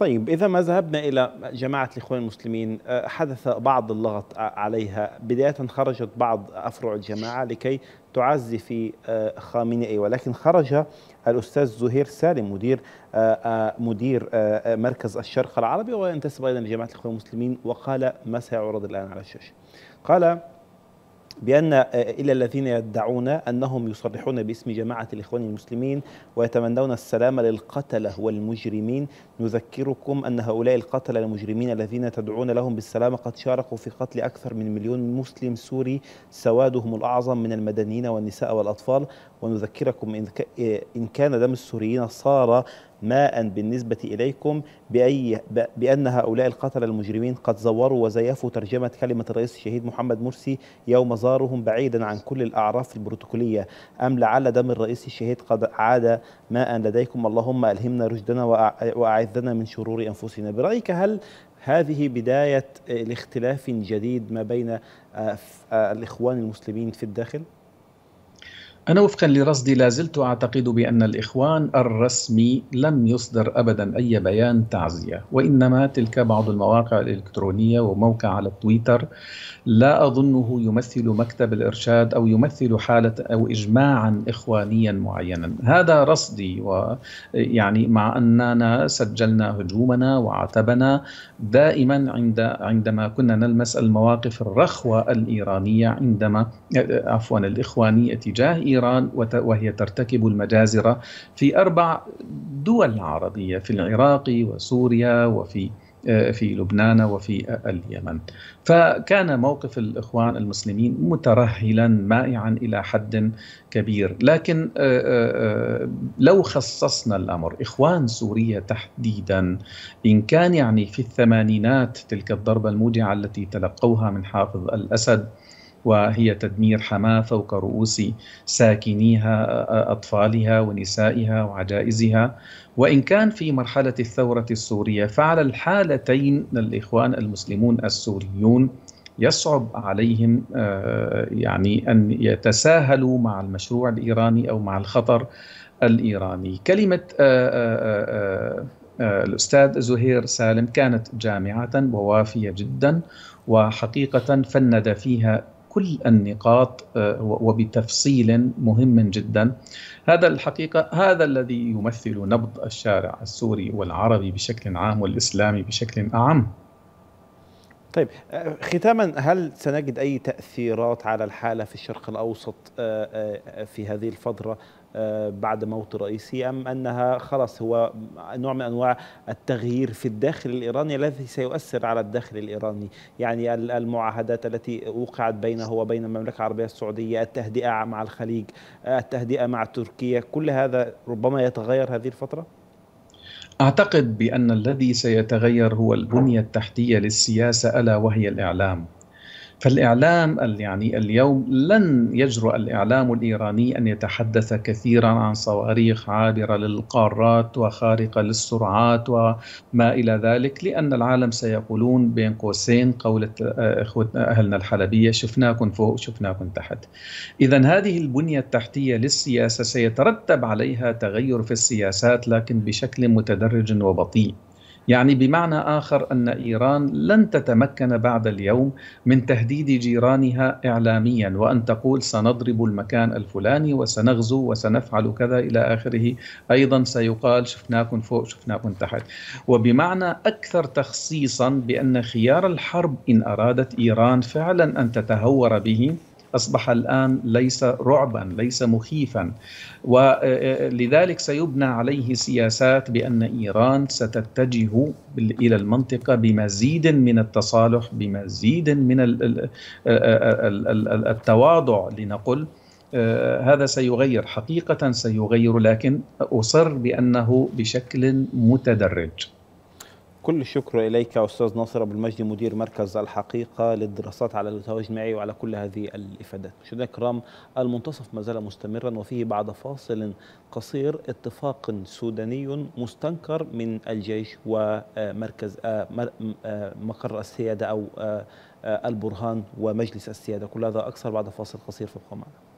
طيب إذا ما ذهبنا إلى جماعة الإخوان المسلمين آه، حدث بعض اللغط عليها بداية خرجت بعض أفرع الجماعة لكي تعزي في آه، خامنئي ولكن خرج الأستاذ زهير سالم مدير آه، مدير مركز الشرق العربي وينتسب أيضا لجماعة الإخوان المسلمين وقال ما سيعرض الآن على الشاشة قال بأن آه، إلى الذين يدعون أنهم يصرحون باسم جماعة الإخوان المسلمين ويتمنون السلام للقتلة والمجرمين نذكركم أن هؤلاء القتلة المجرمين الذين تدعون لهم بالسلام قد شاركوا في قتل أكثر من مليون مسلم سوري سوادهم الأعظم من المدنيين والنساء والأطفال ونذكركم إن آه، كان دم السوريين صار ماء بالنسبة إليكم بأي بأن هؤلاء القتلة المجرمين قد زوروا وزيفوا ترجمة كلمة الرئيس الشهيد محمد مرسي يوم زارهم بعيدا عن كل الأعراف البروتوكولية أم لعل دم الرئيس الشهيد قد عاد ماء لديكم اللهم ألهمنا رشدنا وأعذنا من شرور أنفسنا برأيك هل هذه بداية لاختلاف جديد ما بين آه، آه، الإخوان المسلمين في الداخل؟ أنا وفقا لرصدي لا زلت أعتقد بأن الإخوان الرسمي لم يصدر أبدا أي بيان تعزية وإنما تلك بعض المواقع الإلكترونية وموقع على التويتر لا أظنه يمثل مكتب الإرشاد أو يمثل حالة أو إجماعا إخوانيا معينا هذا رصدي ويعني مع أننا سجلنا هجومنا وعتبنا دائما عند عندما كنا نلمس المواقف الرخوة الإيرانية عندما عفوا الإخوانية تجاه إيران وهي ترتكب المجازر في أربع دول عربية في العراق وسوريا وفي آه، في لبنان وفي آه، اليمن فكان موقف الإخوان المسلمين مترهلا مائعا إلى حد كبير لكن آه، لو خصصنا الأمر إخوان سوريا تحديدا إن كان يعني في الثمانينات تلك الضربة الموجعة التي تلقوها من حافظ الأسد وهي تدمير حماه فوق رؤوس ساكنيها اطفالها ونسائها وعجائزها وان كان في مرحله الثوره السوريه فعلى الحالتين الاخوان المسلمون السوريون يصعب عليهم آه، يعني ان يتساهلوا مع المشروع الايراني او مع الخطر الايراني كلمه آه، آه، الاستاذ زهير سالم كانت جامعه ووافيه جدا وحقيقه فند فيها كل النقاط آه، وبتفصيل مهم جدا هذا الحقيقة هذا الذي يمثل نبض الشارع السوري والعربي بشكل عام والإسلامي بشكل أعم طيب آه، ختاما هل سنجد أي تأثيرات على الحالة في الشرق الأوسط آه، آه، في هذه الفترة بعد موت رئيسي أم أنها خلاص هو نوع من أنواع التغيير في الداخل الإيراني الذي سيؤثر على الداخل الإيراني يعني المعاهدات التي وقعت بينه وبين المملكة العربية السعودية التهدئة مع الخليج التهدئة مع تركيا كل هذا ربما يتغير هذه الفترة؟ اعتقد بان الذي سيتغير هو البنيه التحتيه للسياسه الا وهي الاعلام فالإعلام يعني اليوم لن يجرؤ الإعلام الإيراني أن يتحدث كثيرا عن صواريخ عابرة للقارات وخارقة للسرعات وما إلى ذلك لأن العالم سيقولون بين قوسين قولة آه، إخوتنا أهلنا الحلبية شفناكم فوق شفناكم تحت إذا هذه البنية التحتية للسياسة سيترتب عليها تغير في السياسات لكن بشكل متدرج وبطيء يعني بمعنى آخر أن إيران لن تتمكن بعد اليوم من تهديد جيرانها إعلاميا وأن تقول سنضرب المكان الفلاني وسنغزو وسنفعل كذا إلى آخره أيضا سيقال شفناكم فوق شفناكم تحت وبمعنى أكثر تخصيصا بأن خيار الحرب إن أرادت إيران فعلا أن تتهور به اصبح الان ليس رعبا ليس مخيفا ولذلك آه، آه، سيبنى عليه سياسات بان ايران ستتجه الى المنطقه بمزيد من التصالح بمزيد من آه، التواضع لنقل هذا سيغير حقيقه سيغير لكن اصر بانه بشكل متدرج كل الشكر إليك أستاذ ناصر أبو المجد مدير مركز الحقيقة للدراسات على التوازن معي وعلى كل هذه الإفادات مشاهدينا الكرام المنتصف ما زال مستمرا وفيه بعد فاصل قصير اتفاق سوداني مستنكر من الجيش ومركز آه، آه، مقر السيادة أو آه، البرهان ومجلس السيادة كل هذا أكثر بعد فاصل قصير في معنا